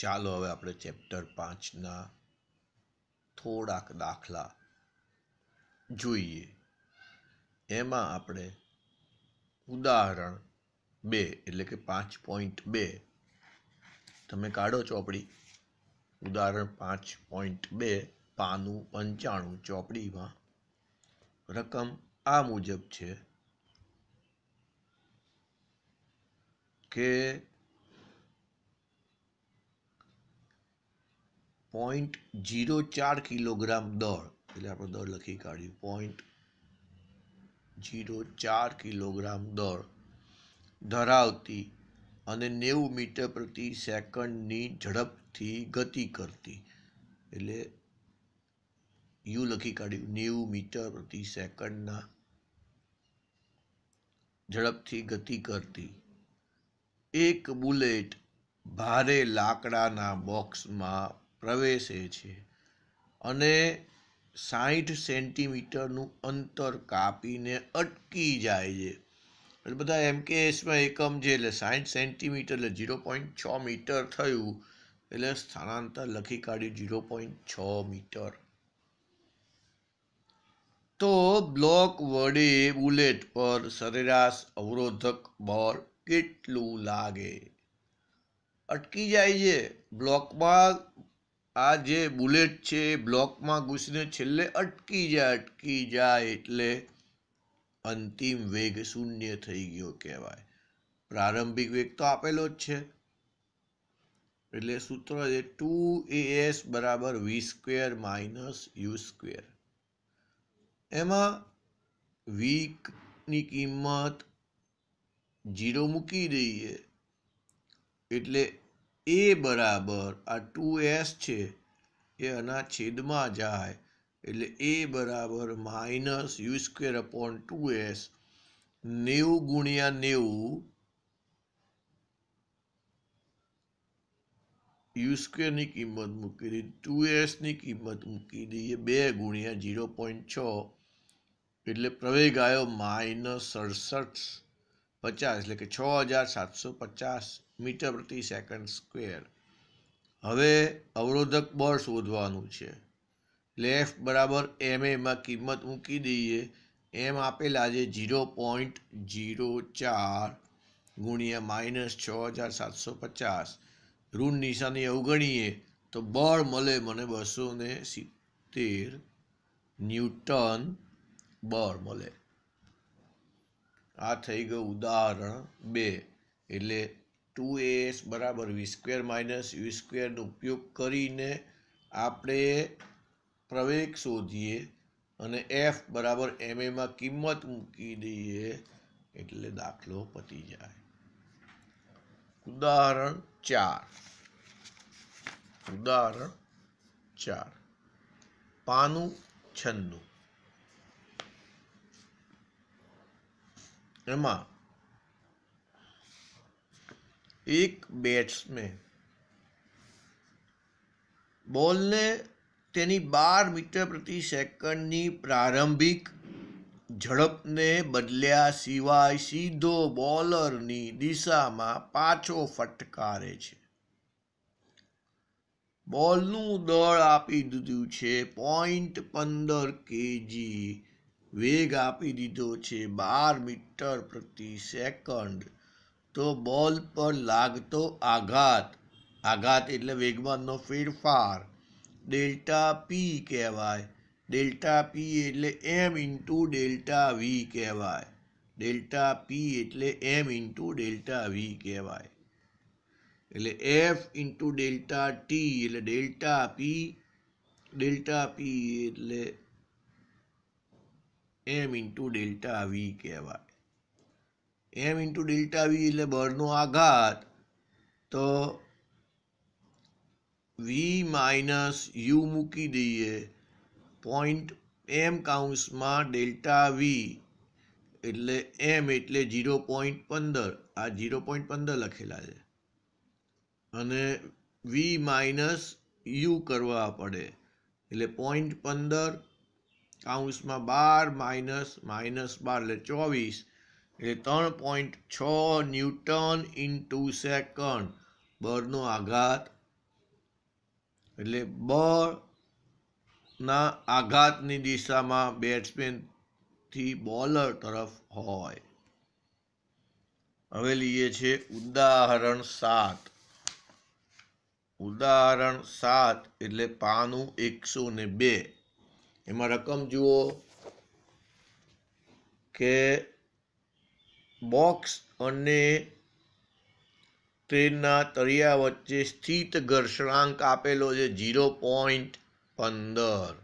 ચાલો હવે આપણે ચેપ્ટર પાંચના થોડાક દાખલા જોઈએ એમાં આપણે ઉદાહરણ બે એટલે કે પાંચ પોઈન્ટ બે તમે કાઢો ચોપડી ઉદાહરણ પાંચ પોઈન્ટ બે પાનું પંચાણું ચોપડીમાં રકમ આ મુજબ છે કે પોઈન્ટ જીરો ચાર કિલોગ્રામ દળ એટલે આપણે દળ લખી કાઢ્યું પોઈન્ટ જીરો ચાર કિલોગ્રામ દળ ધરાવતી અને નેવું મીટર પ્રતિ સેકન્ડની ઝડપથી ગતિ કરતી એટલે યુ લખી કાઢ્યું નેવું મીટર પ્રતિ સેકન્ડના ઝડપથી ગતિ કરતી એક બુલેટ ભારે લાકડાના બોક્સમાં પ્રવેશે છે અને સાઠ સેન્ટીમીટરનું અંતર કાપીને અટકી જાય છે એટલે બધા એમ કે એસમાં એકમ છે એટલે સાઠ સેન્ટીમીટર એટલે ઝીરો પોઈન્ટ છ મીટર થયું એટલે સ્થાનાંતર લખી કાઢ્યું ઝીરો પોઈન્ટ છ મીટર તો બ્લોક વડે બુલેટ પર સરેરાશ અવરોધક બળ કેટલું લાગે અટકી જાય છે બ્લોકમાં આ જે બુલેટ છે એ બ્લોકમાં ઘૂસીને છેલ્લે અટકી જાય અટકી જાય એટલે અંતિમ વેગ શૂન્ય થઈ ગયો કહેવાય પ્રારંભિક વેગ તો આપેલો જ છે એટલે સૂત્ર છે ટુ એ એસ બરાબર V square minus U square એમાં વીકની કિંમત જીરો મૂકી દઈએ એટલે એ બરાબર આ ટુ એસ છે એ આના છેદમાં જાય એટલે એ બરાબર minus U square upon two S નેવું ગુણ્યા નેવું યુ સ્ક્વેરની કિંમત મૂકી દીધી ટુ એસની કિંમત મૂકી દઈએ બે ગુણ્યા ઝીરો પોઈન્ટ છ એટલે પ્રવેગ આવ્યો માઇનસ સડસઠ પચાસ એટલે કે છ હજાર સાતસો પચાસ મીટર પ્રતિ સેકન્ડ સ્ક્વેર હવે અવરોધક બળ શોધવાનું છે લેફ બરાબર એમ એમાં કિંમત મૂકી દઈએ એમ આપેલા છે ઝીરો પોઈન્ટ ઝીરો ચાર ગુણ્યા માઇનસ છ હજાર સાતસો પચાસ ઋણ નિશાની અવગણીએ તો બળ મળે મને બસો ને સિત્તેર ન્યૂટન બળ મળે આ થઈ ગયું ઉદાહરણ બે એટલે ટુ એસ બરાબર વી સ્ક્વેર માઇનસ યુ સ્ક્વેરનો ઉપયોગ કરીને આપણે પ્રવેગ શોધીએ અને એફ બરાબર એમએમાં કિંમત મૂકી દઈએ એટલે દાખલો પતી જાય ઉદાહરણ ચાર ઉદાહરણ ચાર પાનું છન્નું એમાં એક બેટ્સમેન બોલને તેની બાર મીટર પ્રતિ સેકન્ડની પ્રારંભિક ઝડપને બદલ્યા સિવાય સીધો બોલરની દિશામાં પાછો ફટકારે છે બોલનું દળ આપી દીધું છે પોઈન્ટ પંદર કેજી વેગ આપી દીધો છે બાર મીટર પ્રતિ સેકન્ડ તો બોલ પર લાગતો આઘાત આઘાત એટલે વેગમાનનો ફેરફાર ડેલ્ટા પી કહેવાય ડેલ્ટા પી એટલે એમ ઇન્ટુ ડેલ્ટા વી કહેવાય ડેલ્ટા પી એટલે એમ ઇન્ટુ ડેલ્ટા વી કહેવાય એટલે એફ ઇન્ટુ ડેલ્ટા ટી એટલે ડેલ્ટા પી ડેલ્ટા પી એટલે એમ ઇન્ટુ ડેલ્ટા વી કહેવાય એમ ઇન્ટુ ડેલ્ટા વી એટલે બળનો આઘાત તો વી માઇનસ યુ મૂકી દઈએ પોઈન્ટ એમ કાઉન્સમાં ડેલ્ટા વી એટલે એમ એટલે ઝીરો પોઈન્ટ પંદર આ ઝીરો પોઈન્ટ પંદર લખેલા છે અને વી માઇનસ યુ કરવા પડે એટલે પોઈન્ટ પંદર કાઉન્સમાં બાર માઇનસ માઇનસ બાર એટલે ચોવીસ એટલે ત્રણ પોઈન્ટ છ ન્યૂટન ઇન ટુ સેકન્ડ બળનો આઘાત એટલે બળના આઘાતની દિશામાં બેટ્સમેનથી બોલર તરફ હોય હવે લઈએ છે ઉદાહરણ સાત ઉદાહરણ સાત એટલે પાનું એકસો ને બે એમાં રકમ જુઓ કે બોક્સ અને ટ્રેનના તળિયા વચ્ચે સ્થિત ઘર્ષણાંક આપેલો છે ઝીરો પોઈન્ટ પંદર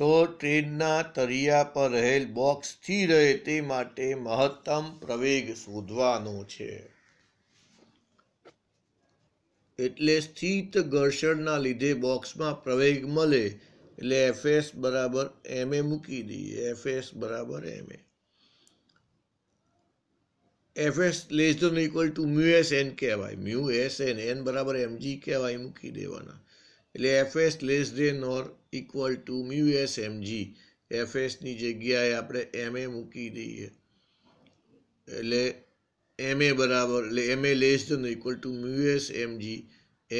તો ટ્રેનના તરિયા પર રહેલ બોક્સ સ્થિર રહે તે માટે મહત્તમ પ્રવેગ શોધવાનો છે એટલે સ્થિત ઘર્ષણના લીધે બોક્સમાં પ્રવેગ મળે એટલે એફએસ બરાબર એમ એ મૂકી દઈએ એફએસ બરાબર M A FS less than equal to mu S N કહેવાય મ્યુ એસ એન એન બરાબર એમજી કહેવાય મૂકી દેવાના એટલે F S less than or equal to mu S MG F એસની જગ્યાએ આપણે એમ એ મૂકી દઈએ એટલે એમ એ બરાબર એટલે M A less than equal to mu S MG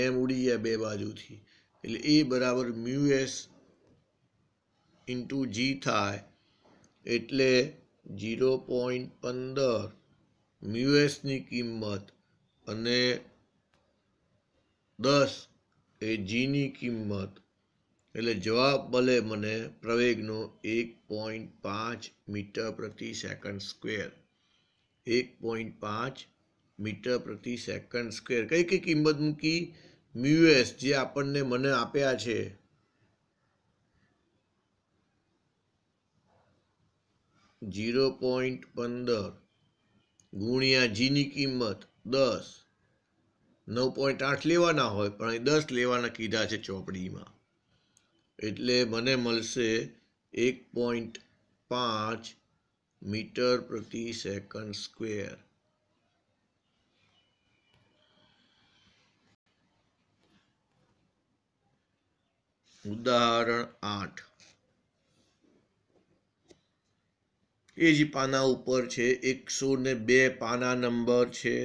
M ઉડી ગયા બે બાજુથી એટલે એ બરાબર મ્યુ એસ ઇન્ટુ જી થાય એટલે જીરો પોઈન્ટ પંદર મ્યુએસની કિંમત અને દસ એ જીની કિંમત એટલે જવાબ મળે મને પ્રવેગનો એક પોઈન્ટ પાંચ મીટર પ્રતિ સેકન્ડ સ્ક્વેર એક પોઈન્ટ પાંચ મીટર પ્રતિ સેકન્ડ સ્ક્વેર કઈ કઈ કિંમત મૂકી મ્યુએસ જે આપણને મને આપ્યા છે જીરો પોઈન્ટ પંદર ગુણ્યા જીની કિંમત દસ નવ પોઈન્ટ આઠ લેવાના હોય પણ અહીં દસ લેવાના કીધા છે ચોપડીમાં એટલે મને મળશે એક પોઈન્ટ પાંચ મીટર પ્રતિ સેકન્ડ સ્ક્વેર ઉદાહરણ આઠ એ જ પાના ઉપર છે એકસો ને બે પાના નંબર છે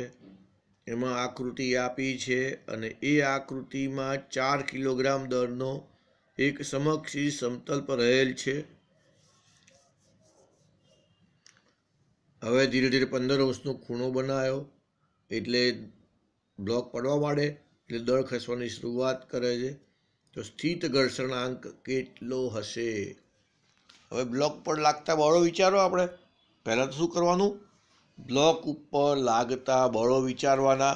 એમાં આકૃતિ આપી છે અને એ આકૃતિમાં ચાર કિલોગ્રામ દરનો એક સમક્ષી સમતલ પર રહેલ છે હવે ધીરે ધીરે પંદર અંશનો ખૂણો બનાવ્યો એટલે બ્લોક પડવા માંડે એટલે દળ ખસવાની શરૂઆત કરે છે તો સ્થિત ઘર્ષણાંક કેટલો હશે હવે બ્લોક પર લાગતા બળો વિચારો આપણે પહેલાં તો શું કરવાનું બ્લોક ઉપર લાગતા બળો વિચારવાના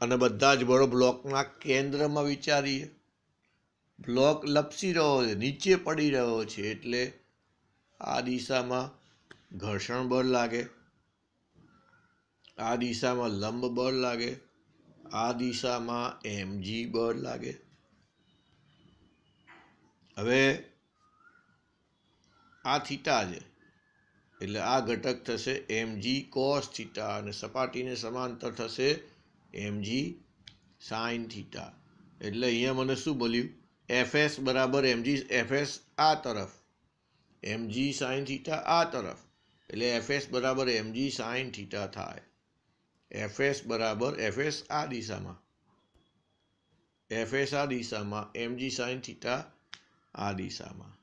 અને બધા જ બળો બ્લોકના કેન્દ્રમાં વિચારીએ બ્લોક લપસી રહ્યો છે નીચે પડી રહ્યો છે એટલે આ દિશામાં ઘર્ષણ બળ લાગે આ દિશામાં લંબ બળ લાગે આ દિશામાં એમજી બળ લાગે હવે આ થીટા છે એટલે આ ઘટક થશે એમ જી કોસ થીટા અને સપાટીને સમાંતર થશે એમ જી સાઇન થીટા એટલે અહીંયા મને શું મળ્યું એફએસ બરાબર એમજી એફએસ આ તરફ એમજી સાઇન થીટા આ તરફ એટલે એફએસ બરાબર એમજી સાઇન થીટા થાય એફએસ બરાબર એફએસ આ દિશામાં એફએસ આ દિશામાં એમજી સાઇન થીટા આ દિશામાં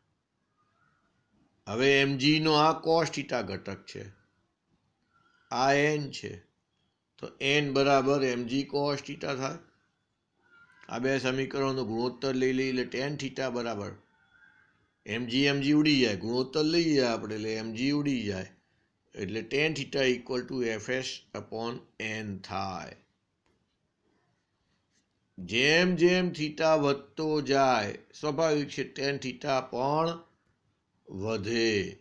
હવે એમજીનો આ કોસ્ટ ઘટક છે આ એન છે તો એન બરાબર એમજી કોસ્ટ થાય આ બે સમીકરણનો ગુણોત્તર લઈ લઈએ એટલે ટેન થીટા બરાબર એમજી એમજી ઉડી જાય ગુણોત્તર લઈએ આપણે એટલે એમજી ઉડી જાય એટલે tan theta equal to F S upon N થાય જેમ જેમ થીટા વધતો જાય સ્વાભાવિક છે ટેન થીટા પણ વધે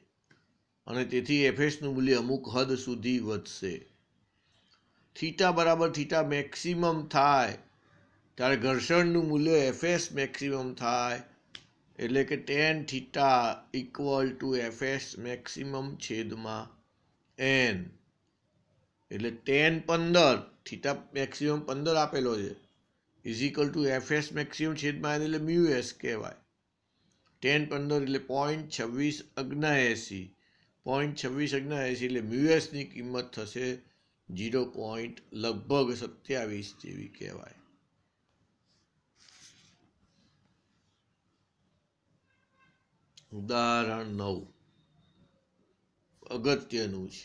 અને તેથી એફએસનું મૂલ્ય અમુક હદ સુધી વધશે થીટા બરાબર થીટા મેક્સિમમ થાય ત્યારે ઘર્ષણનું મૂલ્ય એફએસ મેક્સિમમ થાય એટલે કે tan theta equal to FS maximum છેદમાં એન એટલે ટેન પંદર થીટા મેક્સિમમ પંદર આપેલો છે is equal to FS maximum છેદમાં એન એટલે એસ કહેવાય ટેન પંદર એટલે પોઈન્ટ છવ્વીસ અગ્નાએંસી પોઈન્ટ છવ્વીસ અગ્નાએંસી એટલે મ્યુએસની કિંમત થશે જીરો પોઈન્ટ લગભગ સત્યાવીસ જેવી કહેવાય ઉદાહરણ નવ અગત્યનું છે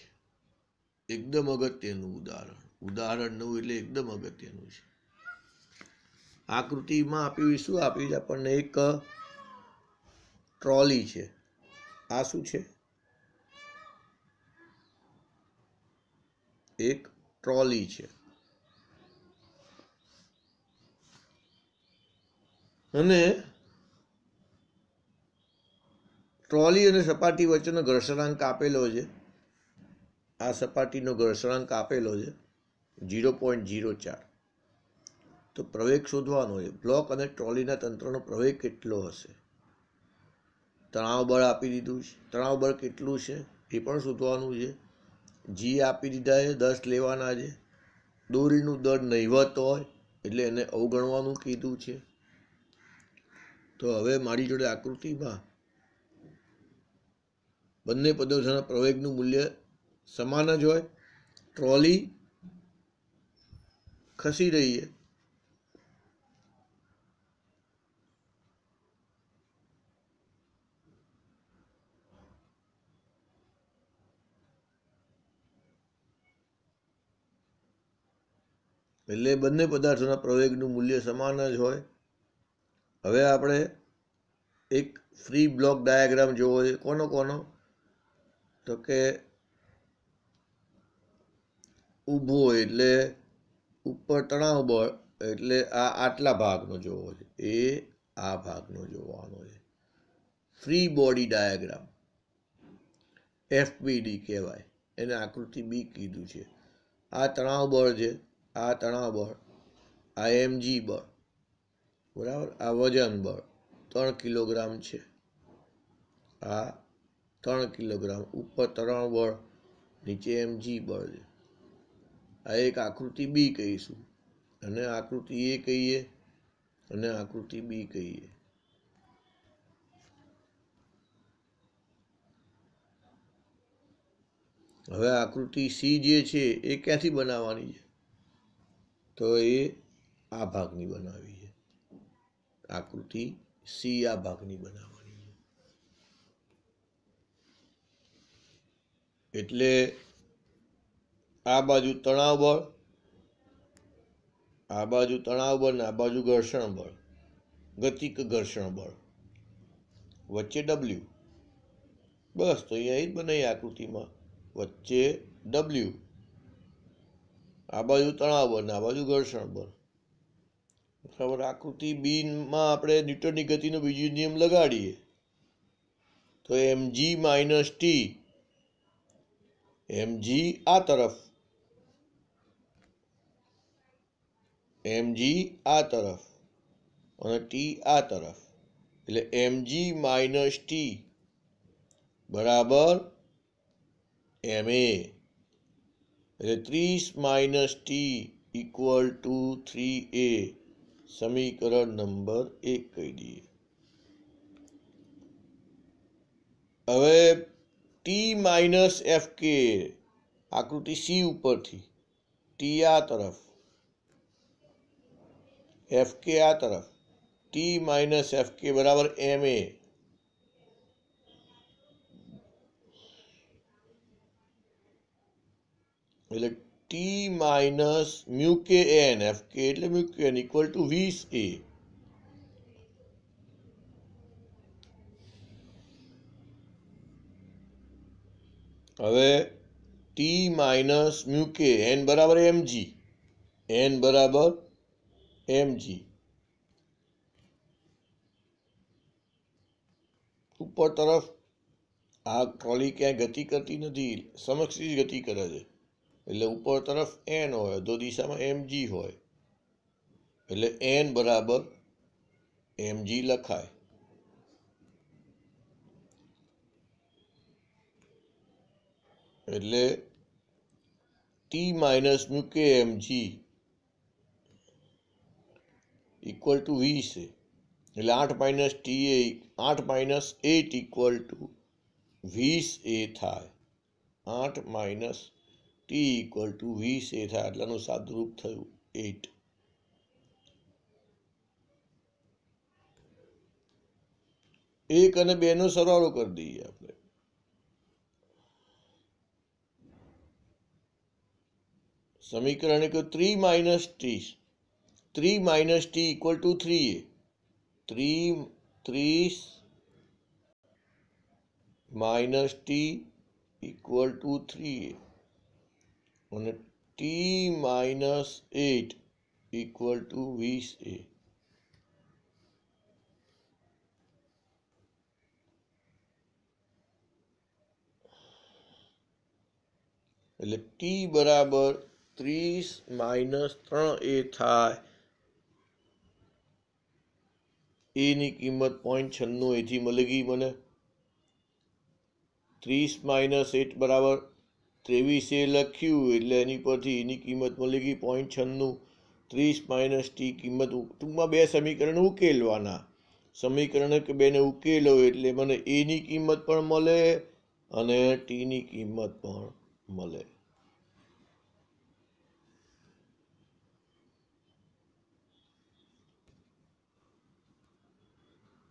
એકદમ અગત્યનું ઉદાહરણ ઉદાહરણ નવું એટલે એકદમ અગત્યનું છે આકૃતિમાં આપ્યું શું આપ્યું છે આપણને એક ટ્રોલી છે આ શું છે એક ટ્રોલી છે અને ટ્રોલી અને સપાટી વચ્ચેનો ઘર્ષણાંક આપેલો છે આ સપાટીનો ઘર્ષણાંક આપેલો છે ઝીરો પોઈન્ટ ઝીરો ચાર તો પ્રવેગ શોધવાનો છે બ્લોક અને ટ્રોલીના તંત્રનો પ્રવેગ કેટલો હશે તણાવ બળ આપી દીધું છે તણાવ બળ કેટલું છે એ પણ શોધવાનું છે જી આપી દીધા છે દસ લેવાના છે દોરીનું દળ નહીવત હોય એટલે એને અવગણવાનું કીધું છે તો હવે મારી જોડે આકૃતિમાં બંને પદાર્થોના પ્રવેગનું મૂલ્ય સમાન જ હોય ટ્રોલી ખસી રહી છે એટલે બંને પદાર્થોના પ્રવેગનું મૂલ્ય સમાન જ હોય હવે આપણે એક ફ્રી બ્લોક ડાયાગ્રામ જોવો છે કોનો કોનો તો કે ઊભો એટલે ઉપર તણાવ બળ એટલે આ આટલા ભાગનો જોવો છે એ આ ભાગનો જોવાનો છે ફ્રી બોડી ડાયાગ્રામ એફબીડી કહેવાય એને આકૃતિ બી કીધું છે આ તણાવ બળ છે આ તણાવ બળ આ એમજી બળ બરાબર આ વજન બળ ત્રણ કિલોગ્રામ છે આ ત્રણ કિલોગ્રામ ઉપર તણાવ બળ નીચે એમજી બળ છે આ એક આકૃતિ બી કહીશું અને આકૃતિ એ કહીએ અને આકૃતિ બી કહીએ હવે આકૃતિ સી જે છે એ ક્યાંથી બનાવવાની છે તો એ આ ભાગની બનાવી છે આકૃતિ સી આ ભાગની બનાવવાની છે એટલે આ બાજુ તણાવ બળ આ બાજુ તણાવ બળ ને આ બાજુ ઘર્ષણ બળ ગતિક ઘર્ષણ બળ વચ્ચે ડબલ્યુ બસ તો અહીંયા જ બનાવી આકૃતિમાં વચ્ચે ડબલ્યુ આ બાજુ તણાવ બળ ને આ બાજુ ઘર્ષણ બળ બરાબર આકૃતિ બીમાં આપણે ન્યૂટનની ગતિનો બીજો નિયમ લગાડીએ તો એમ જી માઇનસ ટી એમ જી આ તરફ એમ જી આ તરફ અને ટી આ તરફ એટલે એમ જી માઇનસ ટી બરાબર એમ એ रेतरीस minus T equal to three A समीकरण नंबर एक कह दिए हमें टी माइनस एफ के आकृति सी ऊपर थी टी आ तरफ एफ के आ तरफ टी माइनस एफ के बराबर एम ए इले T minus mu K N F K એટલે mu K equal to V A હવે T minus mu K N બરાબર એમજી એન બરાબર એમજી ઉપર તરફ આ પ્રોલી કે ગતિ કરતી નથી સમક્ષી ગતિ કરે છે એટલે ઉપર તરફ એન હોય અધો દિશામાં એમ જી હોય એટલે એન બરાબર એમ જી લખાય એટલે ટી માઇનસનું કે એમ જી ઇક્વલ ટુ વી છે એટલે આઠ માઇનસ ટી એ આઠ માઇનસ એટ ઇક્વલ ટુ વીસ એ થાય આઠ માઇનસ = 20 से था मतलब वो साधरूप थयो 8 1 और 2 નો સરવાળો કરી દીજે આપણે સમીકરણ એક 3 - t 3 - t = 3a 3 3 - t = 3a અને T minus eight equal to વીસ એ એટલે ટી બરાબર ત્રીસ માઇનસ ત્રણ એ થાય એની કિંમત પોઈન્ટ છન્નું એથી મળી ગઈ મને ત્રીસ માઇનસ એટ બરાબર ત્રેવીસે લખ્યું એટલે એની પરથી એની કિંમત મળી ગઈ પોઈન્ટ છન્નું ત્રીસ માઇનસ ટી કિંમત ટૂંકમાં બે સમીકરણ ઉકેલવાના સમીકરણ કે બેને ઉકેલો એટલે મને એની કિંમત પણ મળે અને ટીની કિંમત પણ મળે